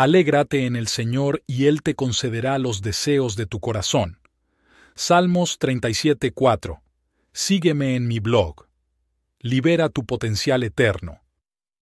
Alégrate en el Señor y Él te concederá los deseos de tu corazón. Salmos 37.4. Sígueme en mi blog. Libera tu potencial eterno.